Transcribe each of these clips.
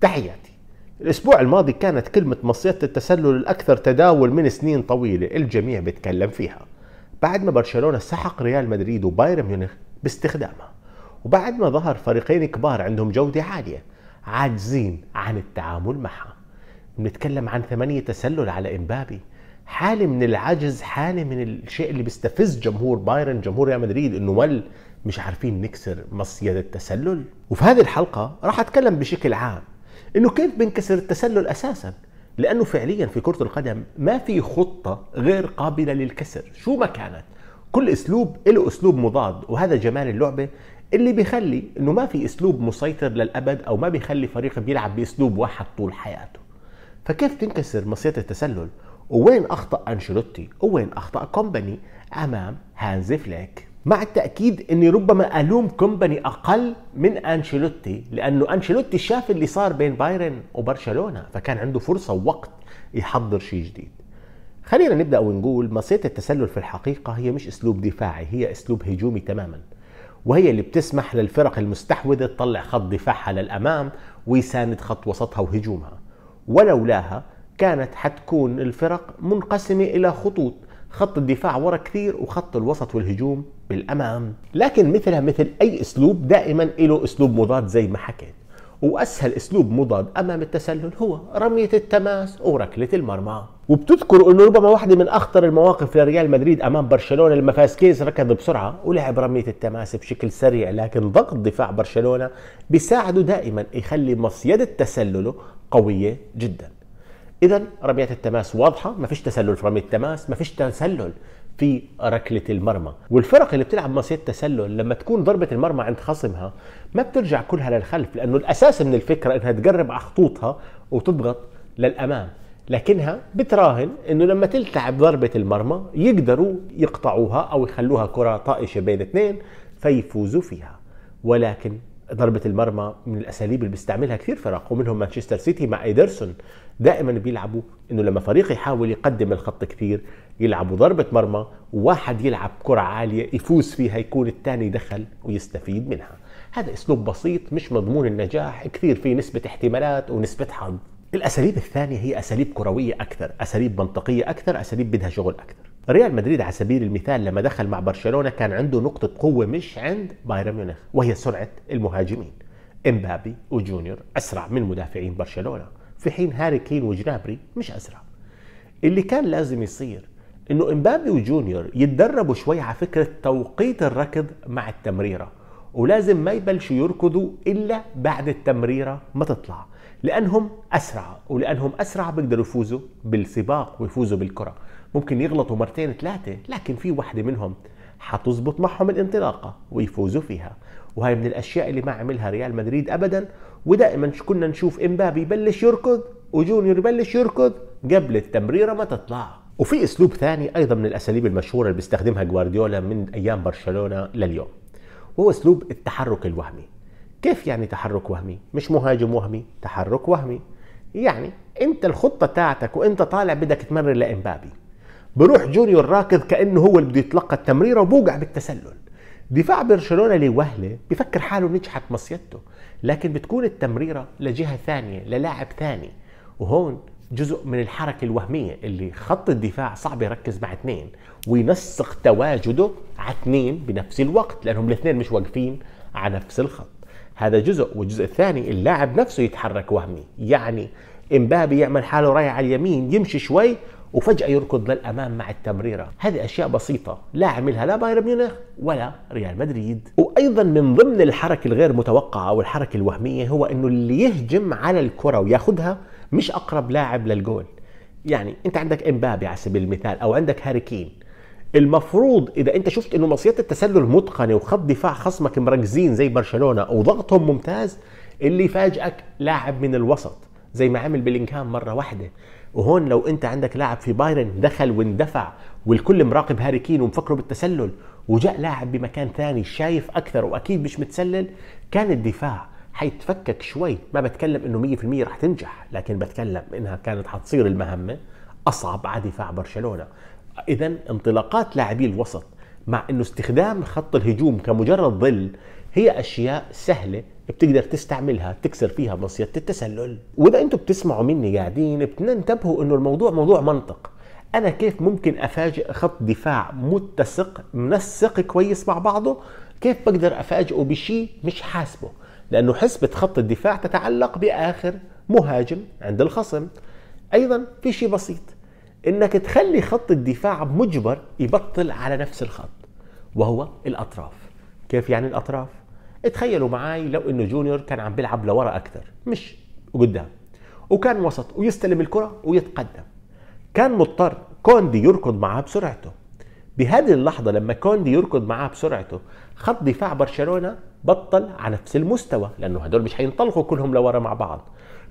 تحياتي الأسبوع الماضي كانت كلمة مصيدة التسلل الأكثر تداول من سنين طويلة الجميع بيتكلم فيها بعد ما برشلونة سحق ريال مدريد وبايرن ميونخ باستخدامها وبعد ما ظهر فريقين كبار عندهم جودة عالية عاجزين عن التعامل معها بنتكلم عن ثمانية تسلل على إمبابي حالة من العجز حالة من الشيء اللي بيستفز جمهور بايرن جمهور ريال مدريد انه مل مش عارفين نكسر مصيدة التسلل وفي هذه الحلقة راح اتكلم بشكل عام انه كيف بينكسر التسلل اساسا لانه فعليا في كره القدم ما في خطه غير قابله للكسر شو ما كانت كل اسلوب له اسلوب مضاد وهذا جمال اللعبه اللي بيخلي انه ما في اسلوب مسيطر للابد او ما بيخلي فريق بيلعب باسلوب واحد طول حياته فكيف تنكسر مصيده التسلل ووين اخطا انشيلوتي ووين اخطا كومباني امام هانز فليك مع التأكيد أني ربما ألوم كومباني أقل من أنشيلوتي لأنه أنشيلوتي شاف اللي صار بين بايرن وبرشلونة فكان عنده فرصة ووقت يحضر شيء جديد خلينا نبدأ ونقول مصيدة التسلل في الحقيقة هي مش أسلوب دفاعي هي أسلوب هجومي تماما وهي اللي بتسمح للفرق المستحوذة تطلع خط دفاعها للأمام ويساند خط وسطها وهجومها ولولاها كانت حتكون الفرق منقسمة إلى خطوط خط الدفاع ورا كثير وخط الوسط والهجوم بالأمام لكن مثلها مثل أي أسلوب دائما له أسلوب مضاد زي ما حكيت وأسهل أسلوب مضاد أمام التسلل هو رمية التماس وركلة المرمى وبتذكروا أنه ربما واحدة من أخطر المواقف لريال مدريد أمام برشلونة لما فاسكيز ركض بسرعة ولعب رمية التماس بشكل سريع لكن ضغط دفاع برشلونة بيساعده دائما يخلي مصيدة تسلله قوية جدا إذا رميات التماس واضحة ما فيش تسلل في رمية التماس ما فيش تسلل في ركله المرمى والفرق اللي بتلعب مصيد تسلل لما تكون ضربه المرمى عند خصمها ما بترجع كلها للخلف لانه الاساس من الفكره انها تقرب على خطوطها وتضغط للامام لكنها بتراهن انه لما تلتعب ضربه المرمى يقدروا يقطعوها او يخلوها كره طائشه بين اثنين فيفوزوا فيها ولكن ضربه المرمى من الاساليب اللي بيستعملها كثير فرق ومنهم مانشستر سيتي مع ايدرسون دائما بيلعبوا انه لما فريق يحاول يقدم الخط كثير يلعبوا ضربه مرمى وواحد يلعب كره عاليه يفوز فيها يكون الثاني دخل ويستفيد منها هذا اسلوب بسيط مش مضمون النجاح كثير فيه نسبه احتمالات ونسبه حظ الاساليب الثانيه هي اساليب كرويه اكثر اساليب منطقيه اكثر اساليب بدها شغل اكثر ريال مدريد على سبيل المثال لما دخل مع برشلونه كان عنده نقطه قوه مش عند بايرن ميونخ وهي سرعه المهاجمين امبابي وجونيور اسرع من مدافعين برشلونه في حين هاري كين وجنابري مش اسرع اللي كان لازم يصير انه امبابي وجونيور يتدربوا شوي على فكره توقيت الركض مع التمريره ولازم ما يبلشوا يركضوا الا بعد التمريره ما تطلع لانهم اسرع ولانهم اسرع بيقدروا يفوزوا بالسباق ويفوزوا بالكره ممكن يغلطوا مرتين ثلاثة لكن في وحدة منهم حتزبط معهم الانطلاقة ويفوزوا فيها وهي من الأشياء اللي ما عملها ريال مدريد أبدا ودائما كنا نشوف إمبابي يبلش يركض وجونيور يبلش يركض قبل التمريرة ما تطلع وفي أسلوب ثاني أيضا من الأساليب المشهورة اللي بيستخدمها جوارديولا من أيام برشلونة لليوم وهو أسلوب التحرك الوهمي كيف يعني تحرك وهمي؟ مش مهاجم وهمي تحرك وهمي يعني انت الخطه تاعتك وانت طالع بدك تمرر لامبابي بروح جونيور راكض كانه هو اللي بده يتلقى التمريره وبوقع بالتسلل دفاع برشلونه لوهله بفكر حاله نجحت مصيدته لكن بتكون التمريره لجهه ثانيه للاعب ثاني وهون جزء من الحركة الوهمية اللي خط الدفاع صعب يركز مع اثنين وينسق تواجده على اثنين بنفس الوقت لأنهم الاثنين مش واقفين على نفس الخط هذا جزء والجزء الثاني اللاعب نفسه يتحرك وهمي يعني امبابي يعمل حاله رايح على اليمين يمشي شوي وفجأة يركض للأمام مع التمريرة هذه أشياء بسيطة لا عملها لا بايرن ميونخ ولا ريال مدريد وأيضا من ضمن الحركة الغير متوقعة أو الحركة الوهمية هو أنه اللي يهجم على الكرة وياخذها مش أقرب لاعب للجول يعني أنت عندك إمبابي على سبيل المثال أو عندك هاري كين المفروض اذا انت شفت انه مصيده التسلل متقنه وخط دفاع خصمك مركزين زي برشلونه وضغطهم ممتاز اللي يفاجئك لاعب من الوسط زي ما عمل بلينكام مره واحده وهون لو انت عندك لاعب في بايرن دخل واندفع والكل مراقب هاري كين ومفكره بالتسلل وجاء لاعب بمكان ثاني شايف اكثر واكيد مش متسلل كان الدفاع حيتفكك شوي ما بتكلم انه 100% رح تنجح لكن بتكلم انها كانت حتصير المهمه اصعب على دفاع برشلونه اذا انطلاقات لاعبي الوسط مع انه استخدام خط الهجوم كمجرد ظل هي اشياء سهله بتقدر تستعملها تكسر فيها مصيده التسلل واذا انتم بتسمعوا مني قاعدين بتنتبهوا انه الموضوع موضوع منطق انا كيف ممكن افاجئ خط دفاع متسق منسق كويس مع بعضه كيف بقدر افاجئه بشيء مش حاسبه لانه حسبه خط الدفاع تتعلق باخر مهاجم عند الخصم ايضا في شيء بسيط انك تخلي خط الدفاع مجبر يبطل على نفس الخط وهو الاطراف كيف يعني الاطراف تخيلوا معي لو انه جونيور كان عم بيلعب لورا اكثر مش قدام وكان وسط ويستلم الكره ويتقدم كان مضطر كوندي يركض معاه بسرعته بهذه اللحظة لما كوندي يركض معاه بسرعته خط دفاع برشلونة بطل على نفس المستوى لانه هدول مش حينطلقوا كلهم لورا مع بعض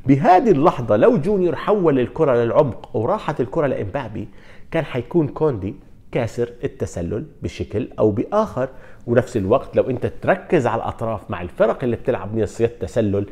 بهذه اللحظه لو جونيور حول الكره للعمق وراحت الكره لامبابي كان حيكون كوندي كاسر التسلل بشكل او باخر ونفس الوقت لو انت تركز على الاطراف مع الفرق اللي بتلعب من صيد تسلل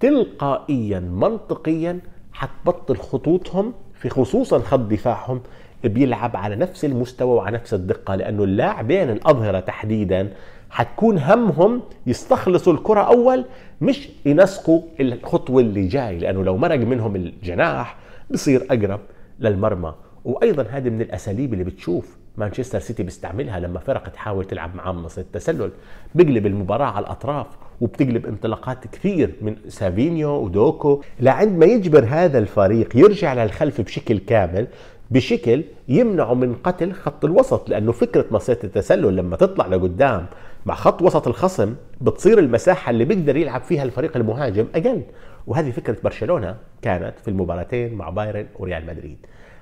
تلقائيا منطقيا حتبطل خطوطهم في خصوصا خط دفاعهم بيلعب على نفس المستوى وعلى نفس الدقة لأنه اللاعبين الأظهرة تحديدا هتكون همهم يستخلصوا الكرة أول مش ينسقوا الخطوة اللي جاي لأنه لو مرق منهم الجناح بصير أقرب للمرمى وأيضا هذه من الأساليب اللي بتشوف مانشستر سيتي بيستعملها لما فرق تحاول تلعب معاه منصة التسلل بقلب المباراة على الأطراف وبتقلب انطلاقات كثير من سافينيو ودوكو لعند ما يجبر هذا الفريق يرجع للخلف بشكل كامل بشكل يمنعه من قتل خط الوسط لانه فكره مصيده التسلل لما تطلع لقدام مع خط وسط الخصم بتصير المساحه اللي بيقدر يلعب فيها الفريق المهاجم اقل وهذه فكره برشلونه كانت في المباراتين مع بايرن وريال مدريد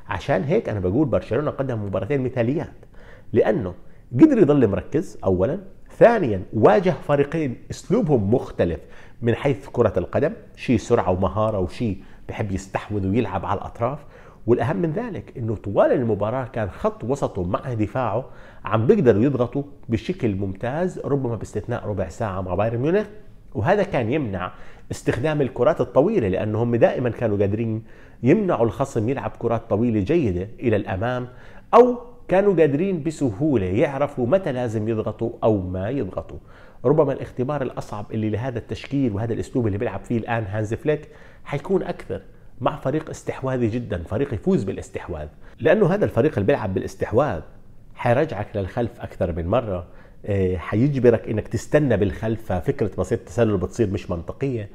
عشان هيك انا بقول برشلونه قدم مباراتين مثاليات لانه قدر يضل مركز اولا ثانيا واجه فريقين اسلوبهم مختلف من حيث كره القدم شيء سرعه ومهاره وشيء بحب يستحوذ ويلعب على الاطراف والاهم من ذلك انه طوال المباراه كان خط وسطه مع دفاعه عم بيقدروا يضغطوا بشكل ممتاز ربما باستثناء ربع ساعه مع بايرن ميونخ وهذا كان يمنع استخدام الكرات الطويله لانه هم دائما كانوا قادرين يمنعوا الخصم يلعب كرات طويله جيده الى الامام او كانوا قادرين بسهوله يعرفوا متى لازم يضغطوا او ما يضغطوا ربما الاختبار الاصعب اللي لهذا التشكيل وهذا الاسلوب اللي بيلعب فيه الان هانز فليك حيكون اكثر مع فريق استحواذي جدا فريق يفوز بالاستحواذ لانه هذا الفريق اللي بيلعب بالاستحواذ حيرجعك للخلف اكثر من مره آه، حيجبرك انك تستنى بالخلف ففكره بسيط التسلل بتصير مش منطقيه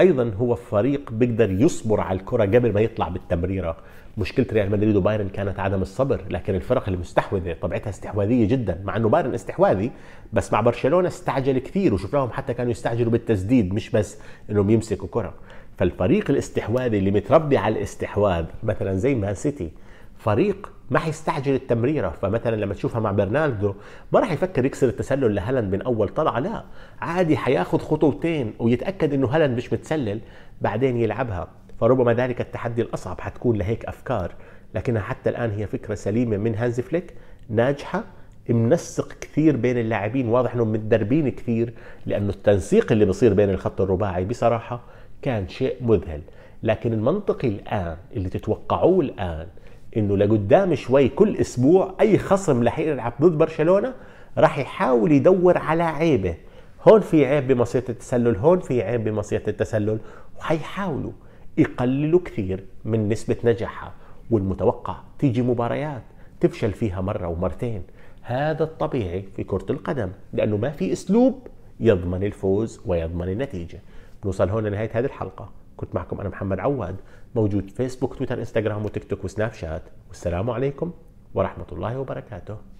ايضا هو فريق بيقدر يصبر على الكره قبل ما يطلع بالتمريره مشكله ريال مدريد وبايرن كانت عدم الصبر لكن الفرق المستحوذه طبيعتها استحواذيه جدا مع انه بايرن استحواذي بس مع برشلونه استعجل كثير وشفناهم حتى كانوا يستعجلوا بالتسديد مش بس انهم يمسكوا كره فالفريق الاستحواذي اللي متربي على الاستحواذ مثلا زي مان سيتي فريق ما حيستعجل التمريره فمثلا لما تشوفها مع برناردو ما راح يفكر يكسر التسلل لهالاند من اول طلعه لا عادي حياخذ خطوتين ويتاكد انه هالاند مش متسلل بعدين يلعبها فربما ذلك التحدي الاصعب حتكون لهيك افكار لكنها حتى الان هي فكره سليمه من هانز فليك ناجحه منسق كثير بين اللاعبين واضح انهم متدربين كثير لانه التنسيق اللي بصير بين الخط الرباعي بصراحه كان شيء مذهل لكن المنطقي الآن اللي تتوقعوه الآن انه لقدام شوي كل اسبوع اي خصم رح يلعب ضد برشلونه راح يحاول يدور على عيبه هون في عيب بمصيرة التسلل هون في عيب بمصيرة التسلل وحيحاولوا يقللوا كثير من نسبة نجاحها والمتوقع تيجي مباريات تفشل فيها مرة ومرتين هذا الطبيعي في كرة القدم لأنه ما في أسلوب يضمن الفوز ويضمن النتيجة نوصل هون لنهايه هذه الحلقه كنت معكم انا محمد عواد موجود فيسبوك تويتر انستغرام وتيك توك وسناب شات والسلام عليكم ورحمه الله وبركاته